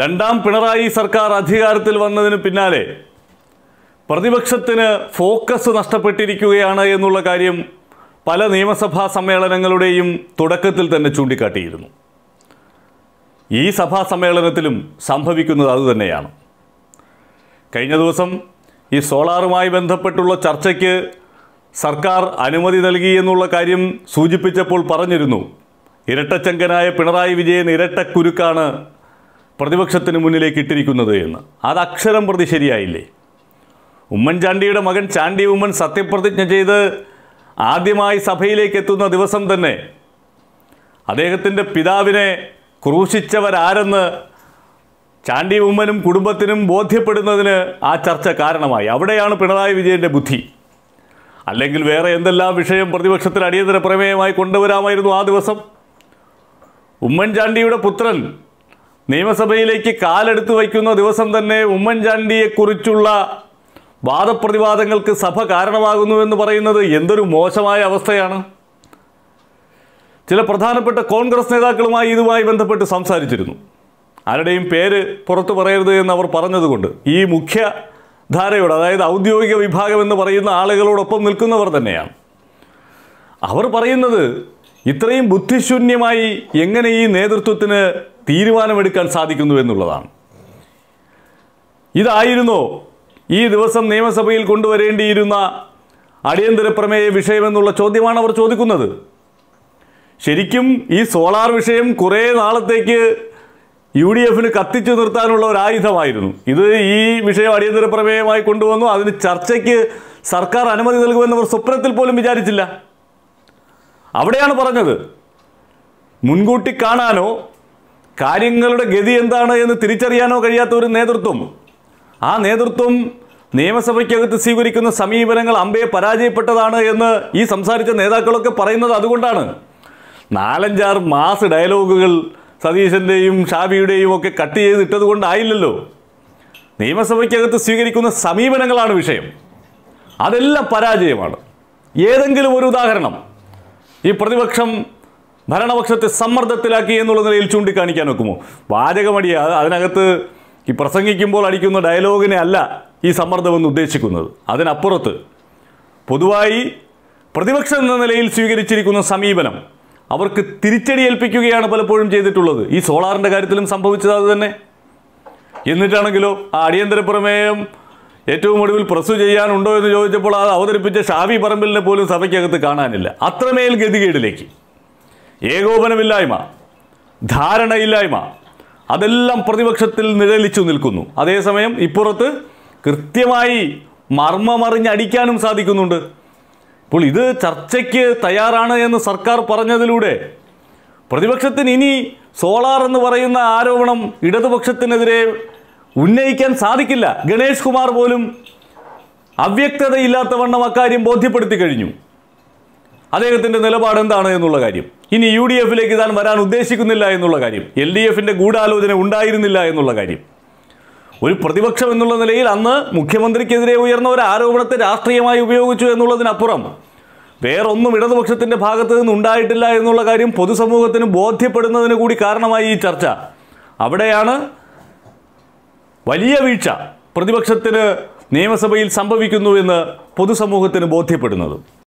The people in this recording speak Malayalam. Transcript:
രണ്ടാം പിണറായി സർക്കാർ അധികാരത്തിൽ വന്നതിന് പിന്നാലെ പ്രതിപക്ഷത്തിന് ഫോക്കസ് നഷ്ടപ്പെട്ടിരിക്കുകയാണ് എന്നുള്ള കാര്യം പല നിയമസഭാ സമ്മേളനങ്ങളുടെയും തുടക്കത്തിൽ തന്നെ ചൂണ്ടിക്കാട്ടിയിരുന്നു ഈ സഭാ സമ്മേളനത്തിലും സംഭവിക്കുന്നത് അതുതന്നെയാണ് കഴിഞ്ഞ ദിവസം ഈ സോളാറുമായി ബന്ധപ്പെട്ടുള്ള ചർച്ചയ്ക്ക് സർക്കാർ അനുമതി നൽകി എന്നുള്ള കാര്യം സൂചിപ്പിച്ചപ്പോൾ പറഞ്ഞിരുന്നു ഇരട്ടച്ചങ്കനായ പിണറായി വിജയൻ ഇരട്ടക്കുരുക്കാണ് പ്രതിപക്ഷത്തിന് മുന്നിലേക്ക് ഇട്ടിരിക്കുന്നത് എന്ന് അത് അക്ഷരം പ്രതി ശരിയായില്ലേ ഉമ്മൻചാണ്ടിയുടെ മകൻ ചാണ്ടി ഉമ്മൻ സത്യപ്രതിജ്ഞ ചെയ്ത് ആദ്യമായി സഭയിലേക്ക് എത്തുന്ന ദിവസം തന്നെ അദ്ദേഹത്തിൻ്റെ പിതാവിനെ ക്രൂശിച്ചവരാരെന്ന് ചാണ്ടി ഉമ്മനും കുടുംബത്തിനും ബോധ്യപ്പെടുന്നതിന് ആ ചർച്ച കാരണമായി അവിടെയാണ് പിണറായി വിജയൻ്റെ ബുദ്ധി അല്ലെങ്കിൽ വേറെ എന്തെല്ലാം വിഷയം പ്രതിപക്ഷത്തിൽ അടിയന്തര പ്രമേയമായി കൊണ്ടുവരാമായിരുന്നു ആ ദിവസം ഉമ്മൻചാണ്ടിയുടെ പുത്രൻ നിയമസഭയിലേക്ക് കാലെടുത്ത് വയ്ക്കുന്ന ദിവസം തന്നെ ഉമ്മൻചാണ്ടിയെക്കുറിച്ചുള്ള വാദപ്രതിവാദങ്ങൾക്ക് സഭ കാരണമാകുന്നുവെന്ന് പറയുന്നത് എന്തൊരു മോശമായ അവസ്ഥയാണ് ചില പ്രധാനപ്പെട്ട കോൺഗ്രസ് നേതാക്കളുമായി ഇതുമായി ബന്ധപ്പെട്ട് സംസാരിച്ചിരുന്നു ആരുടെയും പേര് പുറത്തു പറയരുത് എന്ന് അവർ പറഞ്ഞതുകൊണ്ട് ഈ മുഖ്യ അതായത് ഔദ്യോഗിക വിഭാഗം എന്ന് പറയുന്ന ആളുകളോടൊപ്പം നിൽക്കുന്നവർ തന്നെയാണ് അവർ പറയുന്നത് ഇത്രയും ബുദ്ധിശൂന്യമായി എങ്ങനെ ഈ നേതൃത്വത്തിന് തീരുമാനമെടുക്കാൻ സാധിക്കുന്നു എന്നുള്ളതാണ് ഇതായിരുന്നു ഈ ദിവസം നിയമസഭയിൽ കൊണ്ടുവരേണ്ടിയിരുന്ന അടിയന്തര പ്രമേയ വിഷയമെന്നുള്ള ചോദ്യമാണ് അവർ ചോദിക്കുന്നത് ശരിക്കും ഈ സോളാർ വിഷയം കുറേ നാളത്തേക്ക് യു ഡി എഫിന് കത്തിച്ചു നിർത്താനുള്ള ഒരു ആയുധമായിരുന്നു ഇത് ഈ വിഷയം അടിയന്തര പ്രമേയമായി കൊണ്ടുവന്നു അതിന് ചർച്ചയ്ക്ക് സർക്കാർ അനുമതി അവർ സ്വപ്നത്തിൽ പോലും വിചാരിച്ചില്ല അവിടെയാണ് പറഞ്ഞത് മുൻകൂട്ടി കാണാനോ കാര്യങ്ങളുടെ ഗതി എന്താണ് എന്ന് തിരിച്ചറിയാനോ കഴിയാത്ത ഒരു നേതൃത്വം ആ നേതൃത്വം നിയമസഭയ്ക്കകത്ത് സ്വീകരിക്കുന്ന സമീപനങ്ങൾ അമ്പയെ പരാജയപ്പെട്ടതാണ് എന്ന് ഈ സംസാരിച്ച നേതാക്കളൊക്കെ പറയുന്നത് അതുകൊണ്ടാണ് നാലഞ്ചാറ് മാസ് ഡയലോഗുകൾ സതീശൻ്റെയും ഷാബിയുടെയും ഒക്കെ കട്ട് ചെയ്തിട്ടത് കൊണ്ടായില്ലല്ലോ നിയമസഭയ്ക്കകത്ത് സ്വീകരിക്കുന്ന സമീപനങ്ങളാണ് വിഷയം അതെല്ലാം പരാജയമാണ് ഏതെങ്കിലും ഒരു ഉദാഹരണം ഈ പ്രതിപക്ഷം ഭരണപക്ഷത്തെ സമ്മർദ്ദത്തിലാക്കി എന്നുള്ള നിലയിൽ ചൂണ്ടിക്കാണിക്കാൻ ഒക്കുമോ വാചകമടിയ അതിനകത്ത് ഈ പ്രസംഗിക്കുമ്പോൾ അടിക്കുന്ന ഡയലോഗിനെ അല്ല ഈ സമ്മർദ്ദമെന്ന് ഉദ്ദേശിക്കുന്നത് അതിനപ്പുറത്ത് പൊതുവായി പ്രതിപക്ഷം എന്ന നിലയിൽ സ്വീകരിച്ചിരിക്കുന്ന സമീപനം അവർക്ക് തിരിച്ചടി ഏൽപ്പിക്കുകയാണ് പലപ്പോഴും ചെയ്തിട്ടുള്ളത് ഈ സോളാറിൻ്റെ കാര്യത്തിലും സംഭവിച്ചത് അത് തന്നെ എന്നിട്ടാണെങ്കിലോ ആ അടിയന്തര പ്രമേയം ഏറ്റവും ഒടുവിൽ പ്രസ് ചെയ്യാനുണ്ടോ എന്ന് ചോദിച്ചപ്പോൾ അത് അവതരിപ്പിച്ച ഷാവി പറമ്പിലിനെ പോലും സഭയ്ക്കകത്ത് കാണാനില്ല അത്രമേൽ ഗതികേടിലേക്ക് ഏകോപനമില്ലായ്മ ധാരണയില്ലായ്മ അതെല്ലാം പ്രതിപക്ഷത്തിൽ നിഴലിച്ചു നിൽക്കുന്നു അതേസമയം ഇപ്പുറത്ത് കൃത്യമായി മർമ്മമറിഞ്ഞടിക്കാനും സാധിക്കുന്നുണ്ട് അപ്പോൾ ഇത് ചർച്ചയ്ക്ക് തയ്യാറാണ് എന്ന് സർക്കാർ പറഞ്ഞതിലൂടെ പ്രതിപക്ഷത്തിന് ഇനി സോളാർ എന്ന് പറയുന്ന ആരോപണം ഇടതുപക്ഷത്തിനെതിരെ ഉന്നയിക്കാൻ സാധിക്കില്ല ഗണേഷ് കുമാർ പോലും അവ്യക്തതയില്ലാത്തവണ്ണം അക്കാര്യം ബോധ്യപ്പെടുത്തി കഴിഞ്ഞു അദ്ദേഹത്തിന്റെ നിലപാട് എന്താണ് എന്നുള്ള കാര്യം ഇനി യു ഡി എഫിലേക്ക് താൻ വരാൻ ഉദ്ദേശിക്കുന്നില്ല എന്നുള്ള കാര്യം എൽ ഡി എഫിന്റെ ഗൂഢാലോചന ഉണ്ടായിരുന്നില്ല എന്നുള്ള കാര്യം ഒരു പ്രതിപക്ഷം എന്നുള്ള നിലയിൽ അന്ന് മുഖ്യമന്ത്രിക്കെതിരെ ഉയർന്ന ഒരു ആരോപണത്തെ രാഷ്ട്രീയമായി ഉപയോഗിച്ചു എന്നുള്ളതിനപ്പുറം വേറൊന്നും ഇടതുപക്ഷത്തിന്റെ ഭാഗത്ത് നിന്ന് ഉണ്ടായിട്ടില്ല എന്നുള്ള കാര്യം പൊതുസമൂഹത്തിന് ബോധ്യപ്പെടുന്നതിന് കൂടി കാരണമായി ഈ ചർച്ച അവിടെയാണ് വലിയ വീഴ്ച പ്രതിപക്ഷത്തിന് നിയമസഭയിൽ സംഭവിക്കുന്നു എന്ന് പൊതുസമൂഹത്തിന് ബോധ്യപ്പെടുന്നത്